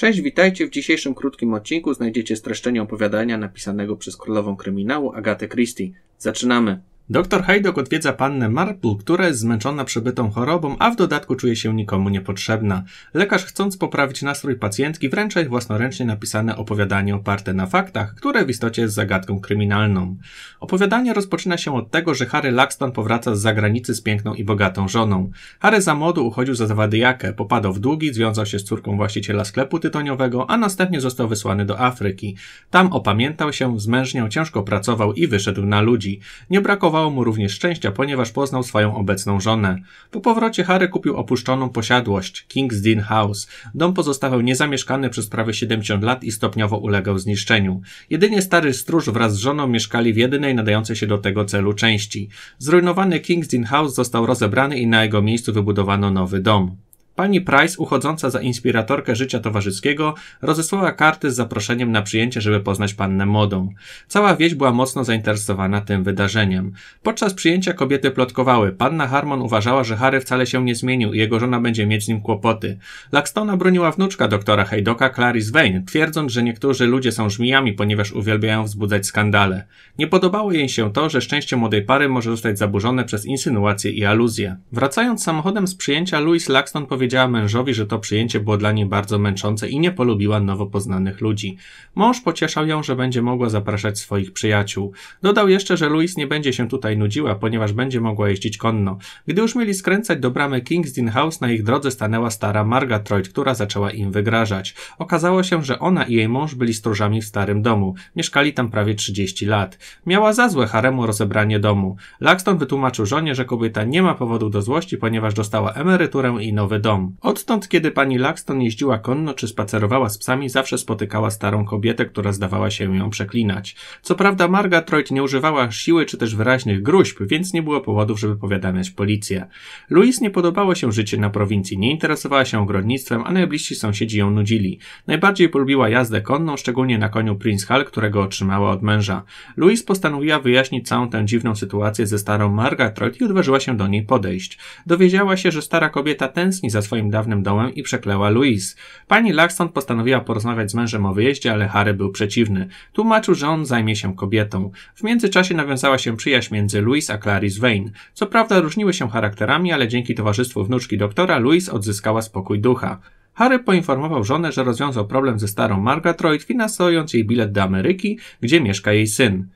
Cześć, witajcie. W dzisiejszym krótkim odcinku znajdziecie streszczenie opowiadania napisanego przez królową kryminału Agatę Christie. Zaczynamy! Doktor Hajdok odwiedza pannę Marple, która jest zmęczona przebytą chorobą, a w dodatku czuje się nikomu niepotrzebna. Lekarz chcąc poprawić nastrój pacjentki wręcza jej własnoręcznie napisane opowiadanie oparte na faktach, które w istocie jest zagadką kryminalną. Opowiadanie rozpoczyna się od tego, że Harry Laxton powraca z zagranicy z piękną i bogatą żoną. Harry za młodu uchodził za zawadyjakę, popadał w długi, związał się z córką właściciela sklepu tytoniowego, a następnie został wysłany do Afryki. Tam opamiętał się, zmężniał, ciężko pracował i wyszedł na ludzi. Nie brakowało brakowało mu również szczęścia, ponieważ poznał swoją obecną żonę. Po powrocie Harry kupił opuszczoną posiadłość, King's Dean House. Dom pozostawał niezamieszkany przez prawie 70 lat i stopniowo ulegał zniszczeniu. Jedynie stary stróż wraz z żoną mieszkali w jedynej nadającej się do tego celu części. Zrujnowany King's Dean House został rozebrany i na jego miejscu wybudowano nowy dom. Pani Price, uchodząca za inspiratorkę życia towarzyskiego, rozesłała karty z zaproszeniem na przyjęcie, żeby poznać pannę modą. Cała wieś była mocno zainteresowana tym wydarzeniem. Podczas przyjęcia kobiety plotkowały. Panna Harmon uważała, że Harry wcale się nie zmienił i jego żona będzie mieć z nim kłopoty. Laxtona broniła wnuczka doktora Heidoka, Clarice Vane, twierdząc, że niektórzy ludzie są żmijami, ponieważ uwielbiają wzbudzać skandale. Nie podobało jej się to, że szczęście młodej pary może zostać zaburzone przez insynuacje i aluzje. Wracając samochodem z przyjęcia, Louis Laxton powiedział powiedziała mężowi, że to przyjęcie było dla niej bardzo męczące i nie polubiła nowo poznanych ludzi. Mąż pocieszał ją, że będzie mogła zapraszać swoich przyjaciół. Dodał jeszcze, że Louise nie będzie się tutaj nudziła, ponieważ będzie mogła jeździć konno. Gdy już mieli skręcać do bramy King's House, na ich drodze stanęła stara Marga Troyd, która zaczęła im wygrażać. Okazało się, że ona i jej mąż byli stróżami w starym domu. Mieszkali tam prawie 30 lat. Miała za złe haremu rozebranie domu. Laxton wytłumaczył żonie, że kobieta nie ma powodu do złości, ponieważ dostała emeryturę i nowy dom dom. Odtąd, kiedy pani Laxton jeździła konno czy spacerowała z psami, zawsze spotykała starą kobietę, która zdawała się ją przeklinać. Co prawda Marga nie używała siły czy też wyraźnych gruźb, więc nie było powodów, żeby powiadamiać policję. Louis nie podobało się życie na prowincji, nie interesowała się ogrodnictwem, a najbliżsi sąsiedzi ją nudzili. Najbardziej polubiła jazdę konną, szczególnie na koniu Prince Hall, którego otrzymała od męża. Louis postanowiła wyjaśnić całą tę dziwną sytuację ze starą Marga i odważyła się do niej podejść. Dowiedziała się, że stara kobieta tęskni za za swoim dawnym domem i przekleła Louise. Pani Laxton postanowiła porozmawiać z mężem o wyjeździe, ale Harry był przeciwny. Tłumaczył, że on zajmie się kobietą. W międzyczasie nawiązała się przyjaźń między Louise a Clarice Vane. Co prawda różniły się charakterami, ale dzięki towarzystwu wnuczki doktora Louise odzyskała spokój ducha. Harry poinformował żonę, że rozwiązał problem ze starą Margaret Royd, finansując jej bilet do Ameryki, gdzie mieszka jej syn.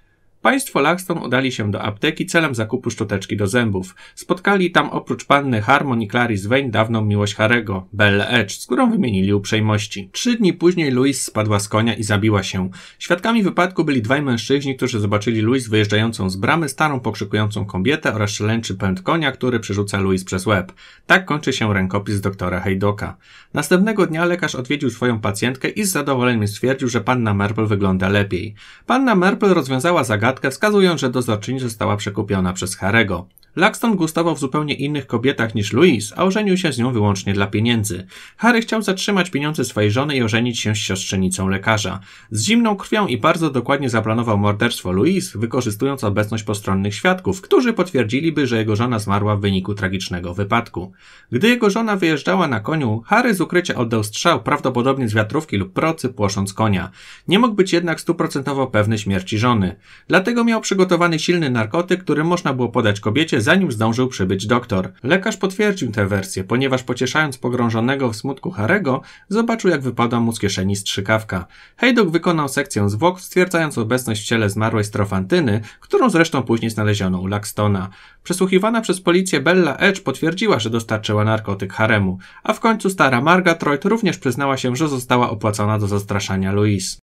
Państwo Laxton udali się do apteki celem zakupu szczoteczki do zębów. Spotkali tam oprócz panny Harmon i Clarice Wayne dawną miłość Harego, Belle Edge, z którą wymienili uprzejmości. Trzy dni później Louise spadła z konia i zabiła się. Świadkami wypadku byli dwaj mężczyźni, którzy zobaczyli Louise wyjeżdżającą z bramy, starą pokrzykującą kobietę oraz szaleńczy pęd konia, który przerzuca Louise przez łeb. Tak kończy się rękopis doktora Heydoka. Następnego dnia lekarz odwiedził swoją pacjentkę i z zadowoleniem stwierdził, że panna Merple wygląda lepiej. Panna Merple rozwiązała zagadkę Wskazują, wskazując, że dozorczyń została przekupiona przez Harego. Laxton gustował w zupełnie innych kobietach niż Louis, a ożenił się z nią wyłącznie dla pieniędzy. Harry chciał zatrzymać pieniądze swojej żony i ożenić się z siostrzenicą lekarza. Z zimną krwią i bardzo dokładnie zaplanował morderstwo Louis, wykorzystując obecność postronnych świadków, którzy potwierdziliby, że jego żona zmarła w wyniku tragicznego wypadku. Gdy jego żona wyjeżdżała na koniu, Harry z ukrycia oddał strzał, prawdopodobnie z wiatrówki lub procy, płosząc konia. Nie mógł być jednak stuprocentowo pewny śmierci żony. Dlatego miał przygotowany silny narkotyk, który można było podać kobiecie, zanim zdążył przybyć doktor. Lekarz potwierdził tę wersję, ponieważ pocieszając pogrążonego w smutku Harego, zobaczył jak wypada mu z kieszeni strzykawka. Hejdok wykonał sekcję zwłok, stwierdzając obecność w ciele zmarłej strofantyny, którą zresztą później znaleziono u Laxtona. Przesłuchiwana przez policję Bella Edge potwierdziła, że dostarczyła narkotyk Haremu, a w końcu stara Marga Troit również przyznała się, że została opłacona do zastraszania Louise.